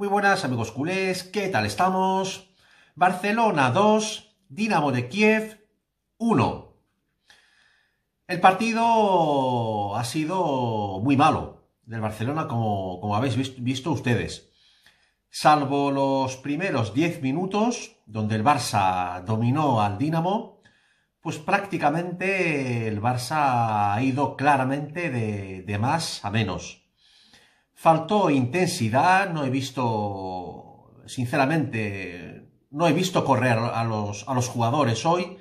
Muy buenas amigos culés, ¿qué tal estamos? Barcelona 2, Dinamo de Kiev 1. El partido ha sido muy malo del Barcelona como, como habéis visto, ustedes. Salvo los primeros 10 minutos, donde el Barça dominó al Dinamo, pues prácticamente el Barça ha ido claramente de, de más a menos. Faltó intensidad, no he visto, sinceramente, no he visto correr a los, jugadores hoy.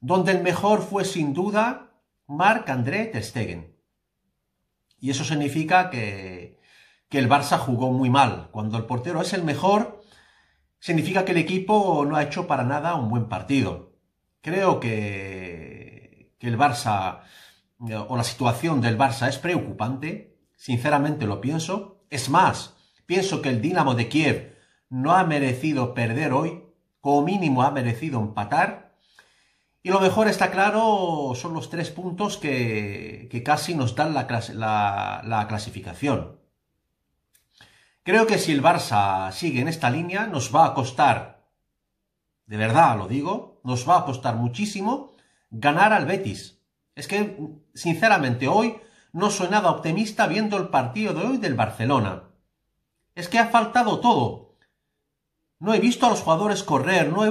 Donde el mejor fue sin duda Marc André Ter Stegen. Y eso significa que, el Barça jugó muy mal. Cuando el portero es el mejor, significa que el equipo no ha hecho para nada un buen partido. Creo que, que el Barça o la situación del Barça es preocupante Sinceramente lo pienso. Es más, pienso que el Dinamo de Kiev no ha merecido perder hoy, como mínimo ha merecido empatar. Y lo mejor está claro, son los tres puntos que, casi nos dan la clasificación. Creo que si el Barça sigue en esta línea, nos va a costar, de verdad lo digo, nos va a costar muchísimo ganar al Betis. Es que, sinceramente, hoy no soy nada optimista viendo el partido de hoy del Barcelona. Es que ha faltado todo. No he visto a los jugadores correr, no he,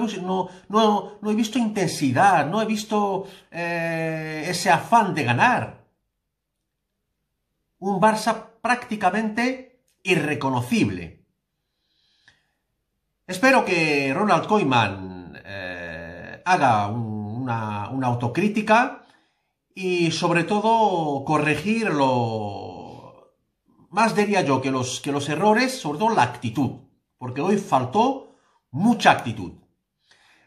visto intensidad, no he visto eh, ese afán de ganar. Un Barça prácticamente irreconocible. Espero que Ronald Koeman eh, haga una autocrítica y sobre todo corregir lo... Más diría yo que los, que los errores, sobre todo la actitud, porque hoy faltó mucha actitud.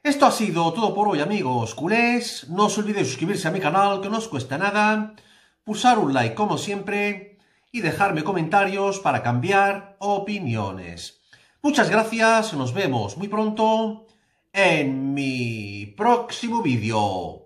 Esto ha sido todo por hoy amigos culés, no os olvidéis suscribirse a mi canal que no os cuesta nada, pulsar un like como siempre y dejarme comentarios para cambiar opiniones. Muchas gracias, nos vemos muy pronto en mi próximo vídeo.